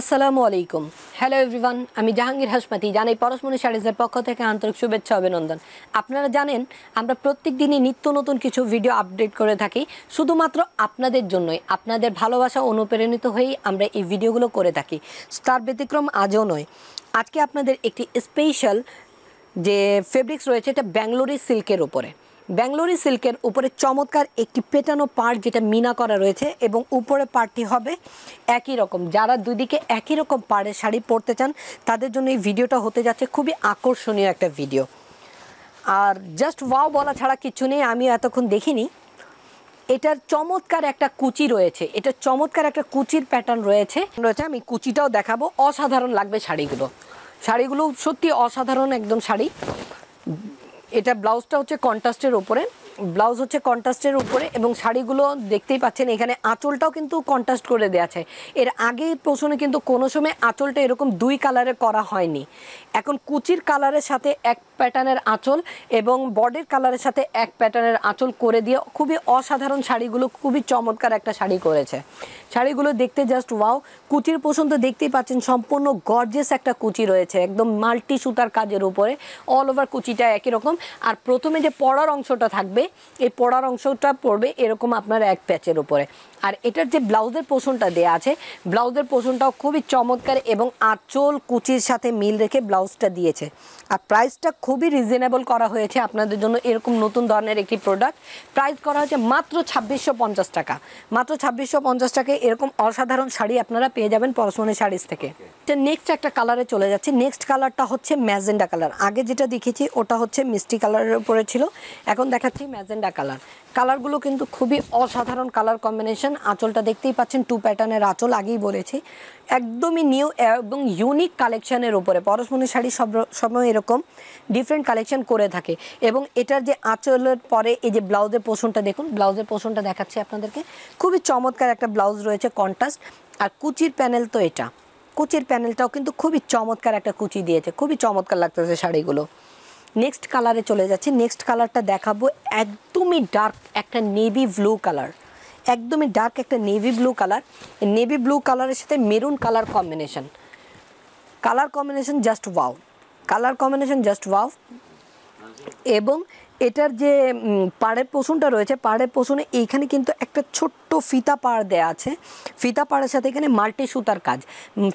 আসসালামু আলাইকুম hello everyone আমি জাহাঙ্গীর হাসপাতি জানাই পরশমণি শাড়িজের পক্ষ থেকে আন্তরিক শুভেচ্ছা অভিনন্দন আপনারা জানেন আমরা প্রত্যেক দিনই নিত্য নতুন কিছু ভিডিও আপডেট করে থাকি শুধুমাত্র আপনাদের জন্যই আপনাদের ভালোবাসা অনুপ্রাণিত হয়েই আমরা এই ভিডিওগুলো করে থাকি তার ব্যতিক্রম আজও নয় আজকে আপনাদের একটি স্পেশাল যে ফেব্রিক্স রয়েছে এটা ব্যাঙ্গলোরি সিল্কের ওপরে ব্যাঙ্গলোরি সিল্কের উপরে চমৎকার একটি পেটানো পার্ট যেটা মিনা করা রয়েছে এবং উপরে পার্টটি হবে একই রকম যারা দুদিকে একই রকম পাড়ের শাড়ি পরতে চান তাদের জন্য এই ভিডিওটা হতে যাচ্ছে খুবই আকর্ষণীয় একটা ভিডিও আর জাস্ট ওয়াও বলা ছাড়া কিছু নেই আমি এতক্ষণ দেখিনি এটার চমৎকার একটা কুচি রয়েছে এটা চমৎকার একটা কুচির প্যাটার্ন রয়েছে রয়েছে আমি কুচিটাও দেখাবো অসাধারণ লাগবে শাড়িগুলো শাড়িগুলো সত্যি অসাধারণ একদম শাড়ি এটা ব্লাউজটা হচ্ছে কন্ট্রাস্টের ওপরে ব্লাউজ হচ্ছে কন্ট্রাস্টের উপরে এবং শাড়িগুলো দেখতেই পাচ্ছেন এখানে আঁচলটাও কিন্তু কন্ট্রাস্ট করে দেওয়া আছে এর আগে পোষণে কিন্তু কোনো সময় আঁচলটা এরকম দুই কালারে করা হয়নি এখন কুচির কালারের সাথে এক প্যাটার্নের আঁচল এবং বডির কালারের সাথে এক প্যাটার্নের আঁচল করে দিয়ে খুবই অসাধারণ শাড়িগুলো খুবই চমৎকার একটা শাড়ি করেছে শাড়িগুলো দেখতে জাস্ট ওয়াও কুচির পোষণ তো দেখতেই পাচ্ছেন সম্পূর্ণ গর্জেস একটা কুচি রয়েছে একদম মাল্টি সুতার কাজের উপরে অল ওভার কুচিটা একই রকম আর প্রথমে যে পড়ার অংশটা থাকবে এই পড়ার অংশটা পড়বে এরকম আপনার এক প্যাচের উপরে আর এটার যে ব্লাউজের পোষণটা দেয়া আছে ব্লাউজের পোষণটাও খুবই চমৎকার এবং আঁচল কুচির সাথে মিল রেখে ব্লাউজটা দিয়েছে আর প্রাইসটা খুবই রিজনেবল করা হয়েছে আপনাদের জন্য এরকম নতুন ধরনের একটি প্রোডাক্ট প্রাইস করা হয়েছে মাত্র ছাব্বিশশো পঞ্চাশ টাকা মাত্র ছাব্বিশশো পঞ্চাশ টাকায় এরকম অসাধারণ শাড়ি আপনারা পেয়ে যাবেন পরশমণি শাড়িস থেকে নেক্সট একটা কালারে চলে যাচ্ছে নেক্সট কালারটা হচ্ছে ম্যাজেন্ডা কালার আগে যেটা দেখেছি ওটা হচ্ছে মিষ্টি কালারের উপরে ছিল এখন দেখাচ্ছি ম্যাজেন্ডা কালার কালারগুলো কিন্তু খুবই অসাধারণ কালার কম্বিনেশন পাচ্ছেন আঁচলটা দেখতেই পাচ্ছেন টু প্যাটার্নের আঁচল আগেই বলেছি একদমই নিউ এবং ইউনিক কালেকশানের ওপরে পরশমণি শাড়ি সব সময় এরকম ডিফারেন্ট কালেকশন করে থাকে এবং এটার যে আঁচলের পরে এই যে ব্লাউজের পোষণটা দেখুন ব্লাউজের পোষণটা দেখাচ্ছি আপনাদেরকে খুবই চমৎকার একটা ব্লাউজ রয়েছে কন্ট্রাস্ট আর কুচির প্যানেল তো এটা কুচির প্যানেলটাও কিন্তু খুবই চমৎকার একটা কুচি দিয়েছে খুবই চমৎকার লাগতেছে শাড়িগুলো নেক্সট কালারে চলে যাচ্ছি নেক্সট কালারটা দেখাবো একদমই ডার্ক একটা নেভি ব্লু কালার একদমই ডার্ক একটা navy blue colour navy blue কালারের সাথে maroon colour combination colour combination just wow colour combination just wow এবং এটার যে পাড়ের পশুনটা রয়েছে পাড়ের পশুনে এইখানে কিন্তু একটা ছোট্ট ফিতা পাড় দেয়া আছে ফিতা পাড়ের সাথে এখানে মাল্টি সুতার কাজ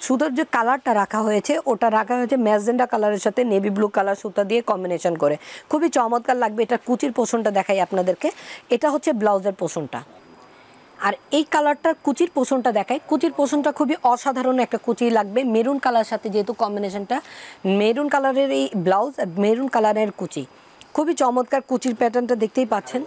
সুতার যে কালারটা রাখা হয়েছে ওটা রাখা হয়েছে ম্যাজেন্ডা কালারের সাথে নেভি ব্লু কালার সুতা দিয়ে কম্বিনেশন করে খুবই চমৎকার লাগবে এটা কুচির পশুনটা দেখাই আপনাদেরকে এটা হচ্ছে ব্লাউজের পশুনটা আর এই কালারটার কুচির পোষণটা দেখায় কুচির পোষণটা খুবই অসাধারণ একটা কুচি লাগবে মেরুন কালার সাথে যেহেতু কম্বিনেশনটা মেরুন কালারের এই ব্লাউজ আর মেরুন কালারের কুচি খুবই চমৎকার কুচির প্যাটার্নটা দেখতেই পাচ্ছেন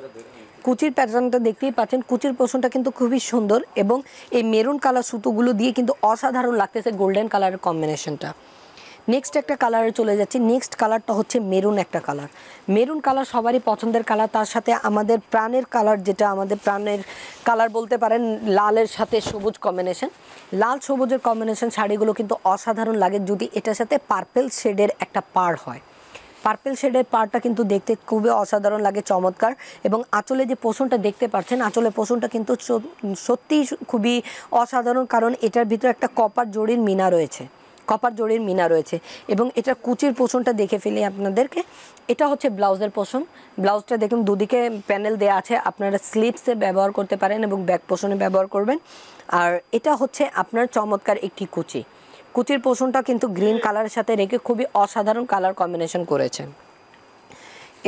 কুচির প্যাটার্নটা দেখতেই পাচ্ছেন কুচির পোষণটা কিন্তু খুবই সুন্দর এবং এই মেরুন কালার সুতোগুলো দিয়ে কিন্তু অসাধারণ লাগতেছে গোল্ডেন কালারের কম্বিনেশনটা নেক্সট একটা কালারে চলে যাচ্ছি নেক্সট কালারটা হচ্ছে মেরুন একটা কালার মেরুন কালার সবারই পছন্দের কালার তার সাথে আমাদের প্রাণের কালার যেটা আমাদের প্রাণের কালার বলতে পারেন লালের সাথে সবুজ কম্বিনেশন লাল সবুজের কম্বিনেশন শাড়িগুলো কিন্তু অসাধারণ লাগে যদি এটার সাথে পার্পেল শেডের একটা পার হয় পার্পেল শেডের পারটা কিন্তু দেখতে খুবই অসাধারণ লাগে চমৎকার এবং আঁচলে যে পোষণটা দেখতে পাচ্ছেন আঁচলে পোষণটা কিন্তু সত্যিই খুবই অসাধারণ কারণ এটার ভিতরে একটা কপার জড়ির মিনা রয়েছে কপার জড়ির মিনা রয়েছে এবং এটা কুচির পোষণটা দেখে ফেলি আপনাদেরকে এটা হচ্ছে ব্লাউজের পোষণ ব্লাউজটা দেখুন দুদিকে প্যানেল দেয়া আছে আপনারা স্লিপসে ব্যবহার করতে পারেন এবং ব্যাক পোষণে ব্যবহার করবেন আর এটা হচ্ছে আপনার চমৎকার একটি কুচি কুচির পোষণটা কিন্তু গ্রিন কালারের সাথে রেখে খুবই অসাধারণ কালার কম্বিনেশন করেছে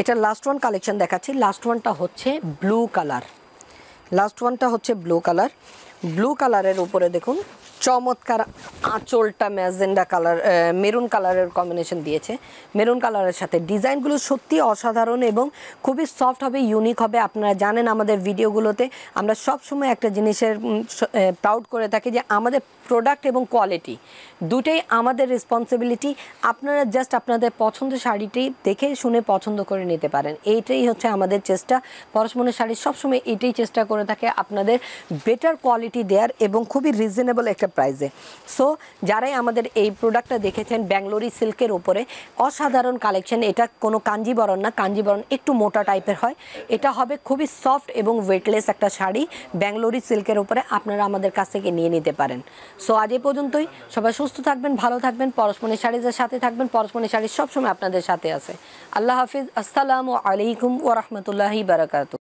এটা লাস্ট ওয়ান কালেকশন দেখাচ্ছি লাস্ট ওয়ানটা হচ্ছে ব্লু কালার লাস্ট ওয়ানটা হচ্ছে ব্লু কালার ব্লু কালারের উপরে দেখুন চমৎকার আঁচলটা ম্যাজেন্ডা কালার মেরুন কালারের কম্বিনেশন দিয়েছে মেরুন কালারের সাথে ডিজাইনগুলো সত্যি অসাধারণ এবং খুবই সফট হবে ইউনিক হবে আপনারা জানেন আমাদের ভিডিওগুলোতে আমরা সব সময় একটা জিনিসের প্রাউড করে থাকি যে আমাদের প্রোডাক্ট এবং কোয়ালিটি দুটোই আমাদের রেসপন্সিবিলিটি আপনারা জাস্ট আপনাদের পছন্দ শাড়িটি দেখে শুনে পছন্দ করে নিতে পারেন এইটাই হচ্ছে আমাদের চেষ্টা পরশমনের শাড়ি সবসময় এটাই চেষ্টা করে থাকে আপনাদের বেটার কোয়ালিটি দেওয়ার এবং খুবই রিজনেবল একটা প্রাইসে সো যারাই আমাদের এই প্রোডাক্টটা দেখেছেন ব্যাঙ্গলোরি সিল্কের ওপরে অসাধারণ কালেকশন এটা কোনো কাঞ্জিবরণ না কাঞ্জিবরণ একটু মোটা টাইপের হয় এটা হবে খুবই সফট এবং ওয়েটলেস একটা শাড়ি ব্যাঙ্গলোরি সিল্কের ওপরে আপনারা আমাদের কাছ থেকে নিয়ে নিতে পারেন সো আজ এ পর্যন্তই সবাই সুস্থ থাকবেন ভালো থাকবেন পরশমণি শাড়িদের সাথে থাকবেন পরশমণি শাড়ি সবসময় আপনাদের সাথে আছে আল্লাহ হাফিজ আসসালামু আলাইকুম ওরহমতুল্লাহি বারাকাতু